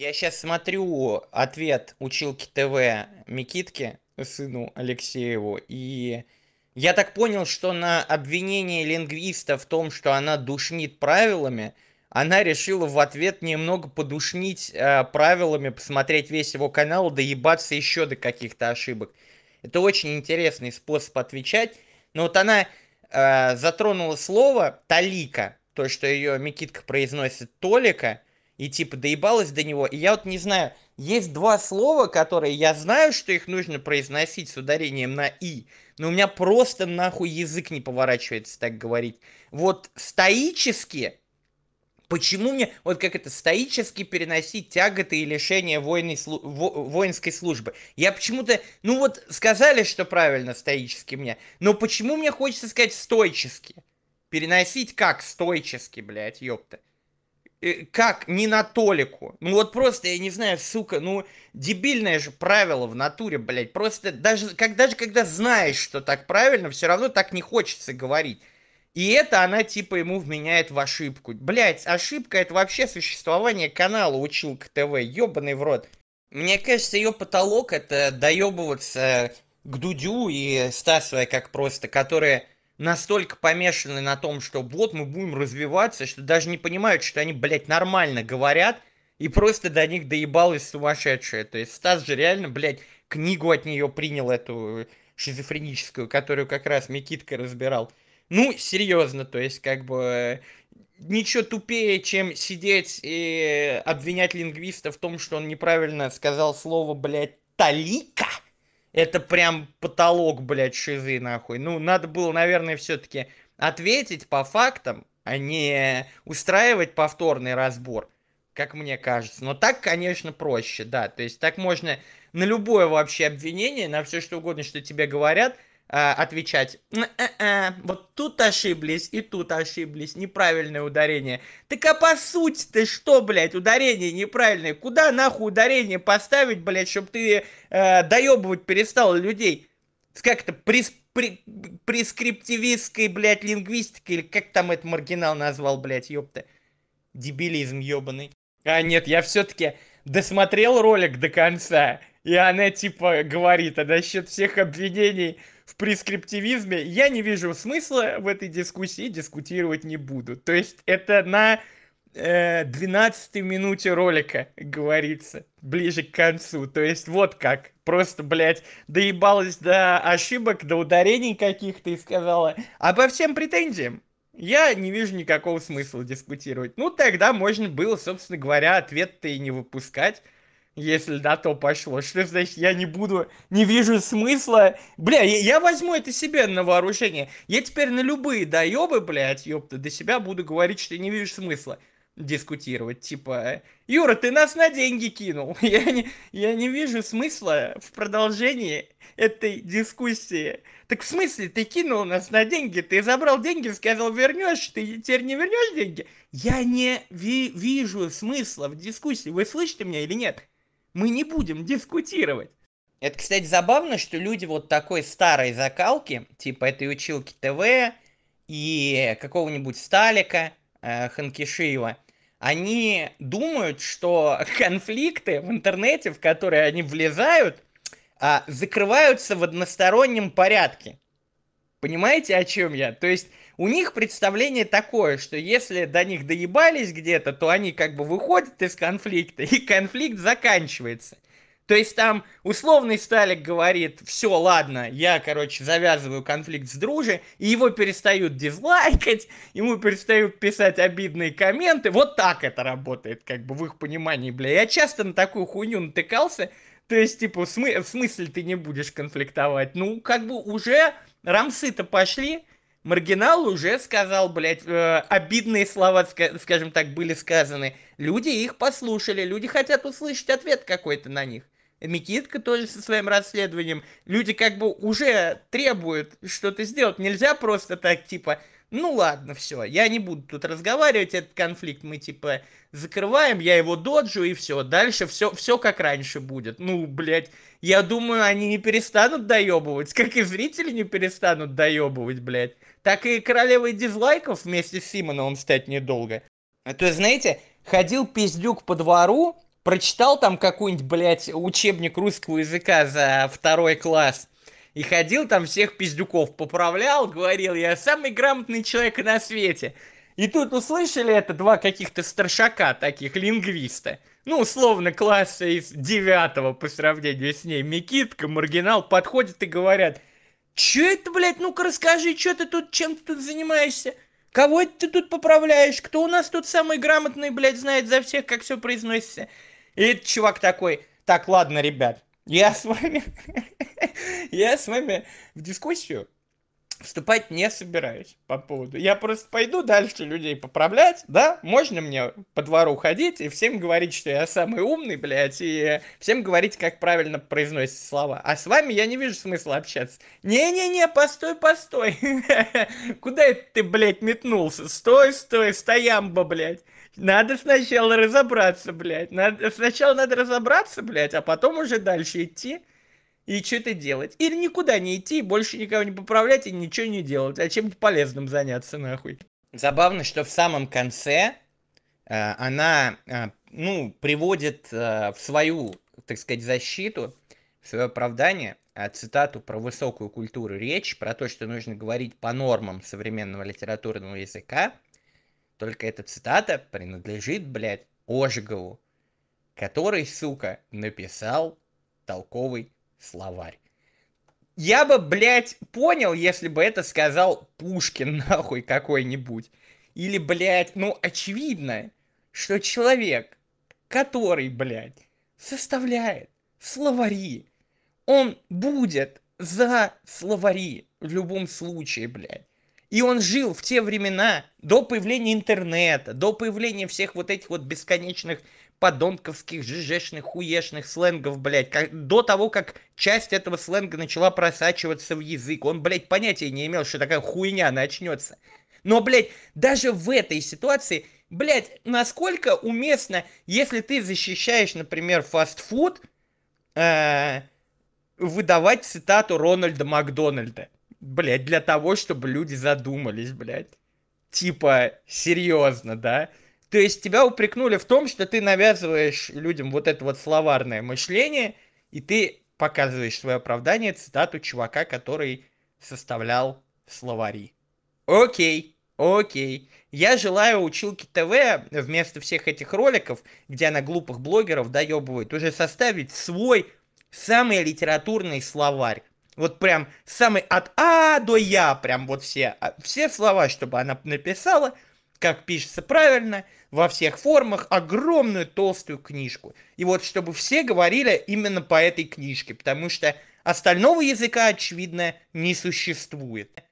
я сейчас смотрю ответ училки тв Микитки сыну алексееву и я так понял что на обвинение лингвиста в том что она душнит правилами она решила в ответ немного подушнить э, правилами посмотреть весь его канал доебаться еще до каких-то ошибок это очень интересный способ отвечать но вот она э, затронула слово талика то что ее микитка произносит толика и типа доебалась до него. И я вот не знаю, есть два слова, которые я знаю, что их нужно произносить с ударением на «и», но у меня просто нахуй язык не поворачивается так говорить. Вот стоически, почему мне, вот как это, стоически переносить тяготы и лишения военной, слу, во, воинской службы? Я почему-то, ну вот сказали, что правильно стоически мне, но почему мне хочется сказать стойчески? Переносить как стойчески, блядь, ёпта. Э, как не на Толику? Ну вот просто, я не знаю, сука, ну дебильное же правило в натуре, блядь. Просто даже, как, даже когда знаешь, что так правильно, все равно так не хочется говорить. И это она типа ему вменяет в ошибку. Блять, ошибка это вообще существование канала Училка ТВ, ебаный в рот. Мне кажется, ее потолок это доебываться к Дудю и Стасовой а как просто, которые настолько помешаны на том, что вот мы будем развиваться, что даже не понимают, что они, блядь, нормально говорят, и просто до них доебалось сумасшедшее. То есть Стас же реально, блядь, книгу от нее принял эту э, шизофреническую, которую как раз Микитка разбирал. Ну, серьезно, то есть как бы э, ничего тупее, чем сидеть и обвинять лингвиста в том, что он неправильно сказал слово, блядь, талика. Это прям потолок, блядь, шизы, нахуй. Ну, надо было, наверное, все-таки ответить по фактам, а не устраивать повторный разбор, как мне кажется. Но так, конечно, проще, да. То есть так можно на любое вообще обвинение, на все что угодно, что тебе говорят – Э, отвечать. Э-э-э, вот тут ошиблись и тут ошиблись. Неправильное ударение. Так а по сути ты что, блядь, ударение неправильное? Куда нахуй ударение поставить, блядь, чтобы ты э, доебывать перестал людей? Как это, прис, при, прескриптивистской, блядь, лингвистикой? Или как там этот маргинал назвал, блядь, ёпта? Дебилизм ёбаный. А нет, я все-таки досмотрел ролик до конца. И она типа говорит, а насчет всех обвинений в прескриптивизме. Я не вижу смысла в этой дискуссии, дискутировать не буду. То есть это на э, 12 минуте ролика говорится, ближе к концу. То есть вот как. Просто, блядь, доебалась до ошибок, до ударений каких-то и сказала обо «А всем претензиям. Я не вижу никакого смысла дискутировать. Ну, тогда можно было, собственно говоря, ответ-то и не выпускать если да, то пошло. Что значит, я не буду, не вижу смысла. Бля, я, я возьму это себе на вооружение. Я теперь на любые доебы, блядь, ёпта, до себя буду говорить, что не вижу смысла дискутировать. Типа, э, Юра, ты нас на деньги кинул. Я не, я не вижу смысла в продолжении этой дискуссии. Так в смысле, ты кинул нас на деньги, ты забрал деньги, сказал вернешь, ты теперь не вернешь деньги? Я не ви вижу смысла в дискуссии. Вы слышите меня или нет? Мы не будем дискутировать. Это, кстати, забавно, что люди вот такой старой закалки, типа этой училки ТВ и какого-нибудь Сталика э, Ханкишиева, они думают, что конфликты в интернете, в которые они влезают, э, закрываются в одностороннем порядке. Понимаете, о чем я? То есть у них представление такое, что если до них доебались где-то, то они как бы выходят из конфликта, и конфликт заканчивается. То есть там условный Сталик говорит, все, ладно, я, короче, завязываю конфликт с дружи, и его перестают дизлайкать, ему перестают писать обидные комменты. Вот так это работает, как бы в их понимании, бля. Я часто на такую хуйню натыкался, то есть, типа, в, смы- в смысле ты не будешь конфликтовать? Ну, как бы уже рамсы-то пошли, Маргинал уже сказал, блядь, э, обидные слова, скажем так, были сказаны. Люди их послушали, люди хотят услышать ответ какой-то на них. Микитка тоже со своим расследованием. Люди как бы уже требуют что-то сделать. Нельзя просто так, типа, ну ладно, все, я не буду тут разговаривать, этот конфликт мы, типа, закрываем, я его доджу, и все, дальше все, все как раньше будет. Ну, блядь, я думаю, они не перестанут доебывать, как и зрители не перестанут доебывать, блядь. Так и королевы дизлайков вместе с Симоновым стать недолго. А то, знаете, ходил пиздюк по двору, прочитал там какой-нибудь, блядь, учебник русского языка за второй класс – и ходил там всех пиздюков, поправлял, говорил, я самый грамотный человек на свете. И тут услышали это два каких-то старшака таких, лингвиста. Ну, условно, класса из девятого по сравнению с ней. Микитка, маргинал, подходят и говорят, «Чё это, блядь, ну-ка расскажи, чё ты тут, чем ты тут занимаешься? Кого это ты тут поправляешь? Кто у нас тут самый грамотный, блядь, знает за всех, как все произносится?» И этот чувак такой, «Так, ладно, ребят, я с вами я с вами в дискуссию вступать не собираюсь по поводу. Я просто пойду дальше людей поправлять, да? Можно мне по двору ходить и всем говорить, что я самый умный, блядь, и всем говорить, как правильно произносятся слова. А с вами я не вижу смысла общаться. Не-не-не, постой, постой. Куда это ты, блядь, метнулся? Стой, стой, стоямба, блядь. Надо сначала разобраться, блядь. Надо, сначала надо разобраться, блядь, а потом уже дальше идти и что-то делать. Или никуда не идти, больше никого не поправлять и ничего не делать, а чем-то полезным заняться нахуй. Забавно, что в самом конце э, она, э, ну, приводит э, в свою, так сказать, защиту, в свое оправдание а цитату про высокую культуру речь, про то, что нужно говорить по нормам современного литературного языка. Только эта цитата принадлежит, блядь, Ожегову, который, сука, написал толковый словарь. Я бы, блядь, понял, если бы это сказал Пушкин, нахуй, какой-нибудь. Или, блядь, ну, очевидно, что человек, который, блядь, составляет словари, он будет за словари в любом случае, блядь. И он жил в те времена, до появления интернета, до появления всех вот этих вот бесконечных подонковских, жижешных, хуешных сленгов, блядь, как, до того, как часть этого сленга начала просачиваться в язык. Он, блядь, понятия не имел, что такая хуйня начнется. Но, блядь, даже в этой ситуации, блядь, насколько уместно, если ты защищаешь, например, фастфуд, э, выдавать цитату Рональда Макдональда блядь, для того, чтобы люди задумались, блядь. Типа, серьезно, да? То есть тебя упрекнули в том, что ты навязываешь людям вот это вот словарное мышление, и ты показываешь свое оправдание цитату чувака, который составлял словари. Окей, окей. Я желаю училке ТВ вместо всех этих роликов, где она глупых блогеров доебывает, уже составить свой самый литературный словарь вот прям самый от А до Я, прям вот все, а, все слова, чтобы она написала, как пишется правильно, во всех формах, огромную толстую книжку. И вот чтобы все говорили именно по этой книжке, потому что остального языка, очевидно, не существует.